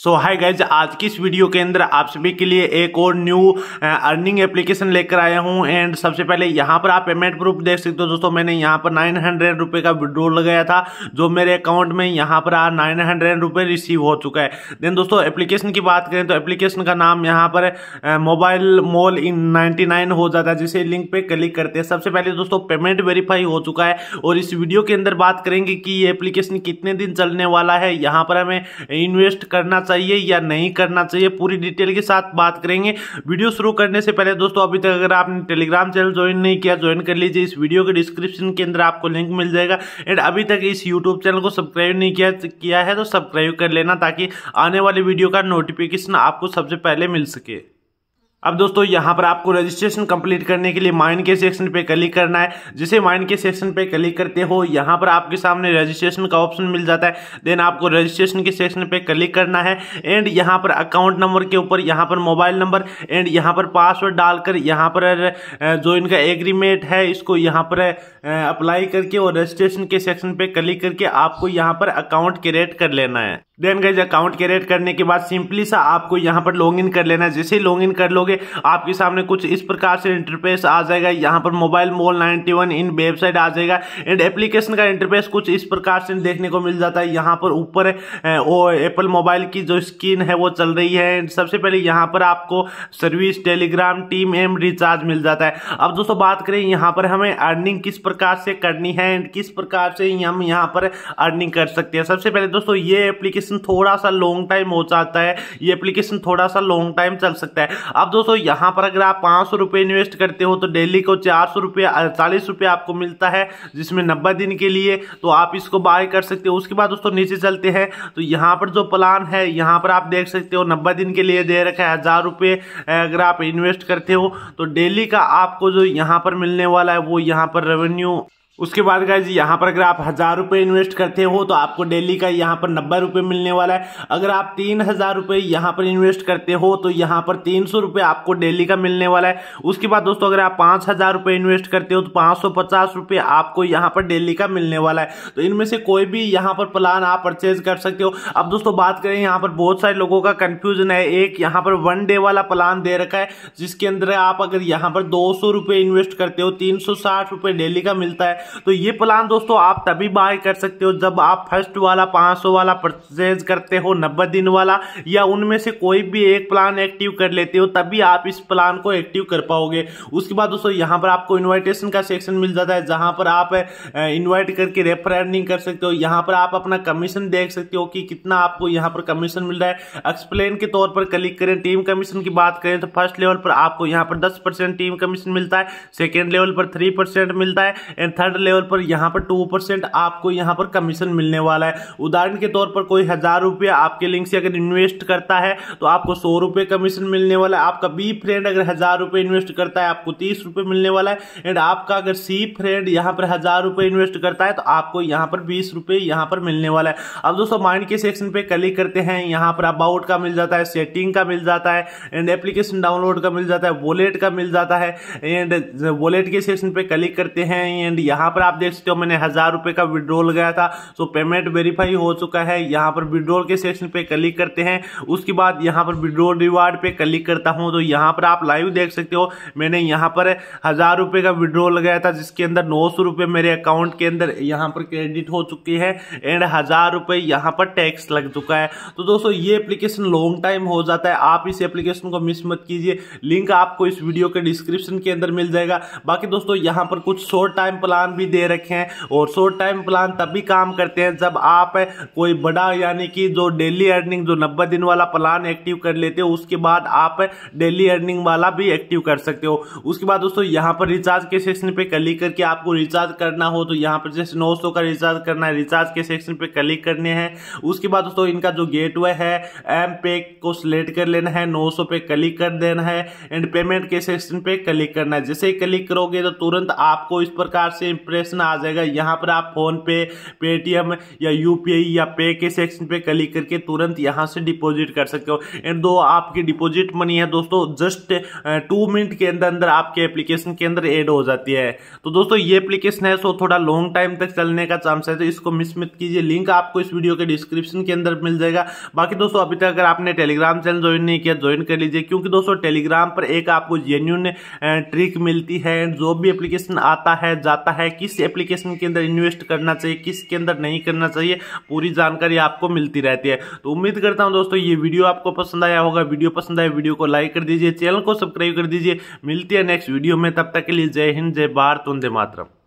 सो hi guys आज की इस वीडियो के अंदर आप सभी के लिए एक और न्यू अर्निंग एप्लीकेशन लेकर आया हूं एंड सबसे पहले यहां पर आप पेमेंट प्रूफ देख सकते हो दोस्तों मैंने यहां पर नाइन हंड्रेड रुपये का विड्रोल लगाया था जो मेरे अकाउंट में यहां पर नाइन हंड्रेड रुपये रिसीव हो चुका है देन दोस्तों एप्लीकेशन की बात करें तो एप्लीकेशन का नाम यहाँ पर मोबाइल मॉल इन नाइन्टी हो जाता है जिसे लिंक पर क्लिक करते हैं सबसे पहले दोस्तों पेमेंट वेरीफाई हो चुका है और इस वीडियो के अंदर बात करेंगे कि ये एप्लीकेशन कितने दिन चलने वाला है यहाँ पर हमें इन्वेस्ट करना चाहिए या नहीं करना चाहिए पूरी डिटेल के साथ बात करेंगे वीडियो शुरू करने से पहले दोस्तों अभी तक अगर आपने टेलीग्राम चैनल ज्वाइन नहीं किया ज्वाइन कर लीजिए इस वीडियो के डिस्क्रिप्शन के अंदर आपको लिंक मिल जाएगा एंड अभी तक इस यूट्यूब चैनल को सब्सक्राइब नहीं किया किया है तो सब्सक्राइब कर लेना ताकि आने वाली वीडियो का नोटिफिकेशन आपको सबसे पहले मिल सके अब दोस्तों यहाँ पर आपको रजिस्ट्रेशन कंप्लीट करने के लिए माइंड के सेक्शन पे क्लिक करना है जिसे माइंड के सेक्शन पे क्लिक करते हो यहाँ पर आपके सामने रजिस्ट्रेशन का ऑप्शन मिल जाता है देन आपको रजिस्ट्रेशन के सेक्शन पे क्लिक करना है एंड यहाँ पर अकाउंट नंबर के ऊपर यहाँ पर मोबाइल नंबर एंड यहाँ पर पासवर्ड डालकर यहाँ पर जो इनका एग्रीमेंट है इसको यहाँ पर अप्लाई करके और रजिस्ट्रेशन के सेक्शन पर क्लिक करके आपको यहाँ पर अकाउंट क्रिएट कर लेना है देन गज अकाउंट क्रिएट करने के बाद सिंपली सा आपको यहाँ पर लॉग कर लेना है जैसे लॉग कर लोगे करोगे आपके सामने कुछ इस प्रकार से इंटरफेस आ जाएगा यहाँ पर mobile mall ninety one in website आ जाएगा एंड एप्लीकेशन का इंटरफेस कुछ इस प्रकार से देखने को मिल जाता है यहाँ पर ऊपर वो एप्पल मोबाइल की जो स्क्रीन है वो चल रही है एंड सबसे पहले यहाँ पर आपको service telegram team M recharge मिल जाता है अब दोस्तों बात करें यहाँ पर हमें अर्निंग किस प्रकार से करनी है एंड किस प्रकार से हम यहाँ पर अर्निंग कर सकते हैं सबसे पहले दोस्तों ये एप्लीकेशन थोड़ा सा लॉन्ग टाइम हो जाता है ये एप्लीकेशन थोड़ा सा लॉन्ग टाइम चल सकता है अब दोस्तों दोस्तों यहाँ पर अगर आप पाँच सौ रुपये इन्वेस्ट करते हो तो डेली को चार सौ रुपये चालीस रुपये आपको मिलता है जिसमें नब्बे दिन के लिए तो आप इसको बाय कर सकते हो उसके बाद दोस्तों नीचे चलते हैं तो यहाँ पर जो प्लान है यहाँ पर आप देख सकते हो नब्बे दिन के लिए दे रखा है हज़ार रुपये अगर आप इन्वेस्ट करते हो तो डेली का आपको जो यहाँ पर मिलने वाला है वो यहाँ पर रेवेन्यू उसके बाद जी यहाँ पर अगर आप हज़ार रुपये इन्वेस्ट करते हो तो आपको डेली का यहाँ पर नब्बे रुपये मिलने वाला है अगर आप तीन हज़ार रुपये यहाँ पर इन्वेस्ट करते हो तो यहाँ पर तीन सौ रुपये आपको डेली का मिलने वाला है उसके बाद दोस्तों अगर आप पाँच हज़ार रुपये इन्वेस्ट करते हो तो पाँच सौ पचास रुपये आपको यहाँ पर डेली का मिलने वाला है तो इनमें से कोई भी यहाँ पर प्लान आप परचेज कर सकते हो अब दोस्तों बात करें यहाँ पर बहुत सारे लोगों का कन्फ्यूजन है एक यहाँ पर वन डे वाला प्लान दे रखा है जिसके अंदर आप अगर यहाँ पर दो सौ इन्वेस्ट करते हो तीन सौ डेली का मिलता है तो ये प्लान दोस्तों आप तभी बाय कर सकते हो जब आप फर्स्ट वाला पाँच वाला परचेज करते हो नब्बे दिन वाला या उनमें से कोई भी एक प्लान एक्टिव कर लेते हो तभी आप इस प्लान को एक्टिव कर पाओगे उसके बाद दोस्तों यहाँ पर आपको इन्वाइटेशन का सेक्शन मिल जाता है जहाँ पर आप इन्वाइट करके रेफर अर्निंग कर सकते हो यहाँ पर आप अपना कमीशन देख सकते हो कि कितना आपको यहाँ पर कमीशन मिल रहा है एक्सप्लेन के तौर पर क्लिक करें टीम कमीशन की बात करें तो फर्स्ट लेवल पर आपको यहाँ पर दस टीम कमीशन मिलता है सेकेंड लेवल पर थ्री मिलता है एंड थर्ड डिफॉल्ट लेवल पर यहाँ पर टू परसेंट आपको यहाँ पर कमीशन मिलने वाला है उदाहरण के तौर पर कोई हज़ार रुपये आपके लिंक से अगर इन्वेस्ट करता है तो आपको सौ रुपये कमीशन मिलने वाला है आपका बी फ्रेंड अगर हज़ार रुपये इन्वेस्ट करता है आपको तीस रुपये मिलने वाला है एंड आपका अगर सी फ्रेंड यहाँ पर हज़ार रुपये इन्वेस्ट करता है तो आपको यहाँ पर बीस रुपये यहाँ पर मिलने वाला है अब दोस्तों माइंड के सेक्शन पर क्लिक करते हैं यहाँ पर अबाउट का मिल जाता है सेटिंग का मिल जाता है एंड एप्लीकेशन डाउनलोड का मिल जाता है वॉलेट का मिल जाता है एंड वॉलेट के सेक्शन पर क्लिक करते हैं एंड यहाँ यहाँ पर आप देख सकते हो मैंने हज़ार रुपए का विड्रोल गया था सो पेमेंट वेरीफाई हो चुका है यहाँ पर विड्रोल के सेक्शन पे क्लिक करते हैं उसके बाद यहाँ पर विड्रोल रिवार्ड पे क्लिक करता हूँ तो यहाँ पर आप लाइव देख सकते हो मैंने यहाँ पर हज़ार रुपए का विड्रोल गया था जिसके अंदर नौ सौ मेरे अकाउंट के अंदर यहाँ पर क्रेडिट हो चुकी है एंड हज़ार रुपये यहाँ पर टैक्स लग चुका है तो दोस्तों ये एप्लीकेशन लॉन्ग टाइम हो जाता है आप इस एप्लीकेशन को मिस मत कीजिए लिंक आपको इस वीडियो के डिस्क्रिप्शन के अंदर मिल जाएगा बाकी दोस्तों यहाँ पर कुछ शॉर्ट टाइम प्लान भी दे रखे हैं और शॉर्ट टाइम प्लान तभी काम करते हैं जब आप कोई बड़ा यानी कि जो डेली अर्निंग जो नब्बे दिन वाला प्लान एक्टिव कर लेते हो उसके बाद आप डेली अर्निंग वाला भी एक्टिव कर सकते हो उसके बाद दोस्तों यहाँ पर रिचार्ज के सेक्शन पर क्लिक करके आपको रिचार्ज करना हो तो यहाँ पर जैसे नौ का रिचार्ज करना है रिचार्ज के सेक्शन पर क्लिक करने हैं उसके बाद दोस्तों इनका जो गेट है एम पे को सिलेक्ट कर लेना है नौ पे क्लिक कर देना है एंड पेमेंट के सेक्शन पे क्लिक करना है जैसे ही क्लिक करोगे तो तुरंत आपको इस प्रकार से प्रश्न आ जाएगा यहाँ पर आप फोन पे पेटीएम या यू या पे के सेक्शन पे क्लिक करके तुरंत यहाँ से डिपॉजिट कर सकते हो एंड दो आपकी डिपॉजिट मनी है दोस्तों जस्ट टू मिनट के अंदर अंदर आपके एप्लीकेशन के अंदर एड हो जाती है तो दोस्तों ये एप्लीकेशन है सो थोड़ा लॉन्ग टाइम तक चलने का चांस है तो इसको मिस मत कीजिए लिंक आपको इस वीडियो के डिस्क्रिप्शन के अंदर मिल जाएगा बाकी दोस्तों अभी तक अगर आपने टेलीग्राम चैनल ज्वाइन नहीं किया ज्वाइन कर लीजिए क्योंकि दोस्तों टेलीग्राम पर एक आपको जेन्यून ट्रिक मिलती है जो भी एप्लीकेशन आता है जाता है किस एप्लीकेशन के अंदर इन्वेस्ट करना चाहिए किसके अंदर नहीं करना चाहिए पूरी जानकारी आपको मिलती रहती है तो उम्मीद करता हूँ दोस्तों ये वीडियो आपको पसंद आया होगा वीडियो पसंद आया वीडियो को लाइक कर दीजिए चैनल को सब्सक्राइब कर दीजिए मिलती है नेक्स्ट वीडियो में तब तक के लिए जय हिंद जय भारत वंदे मातरम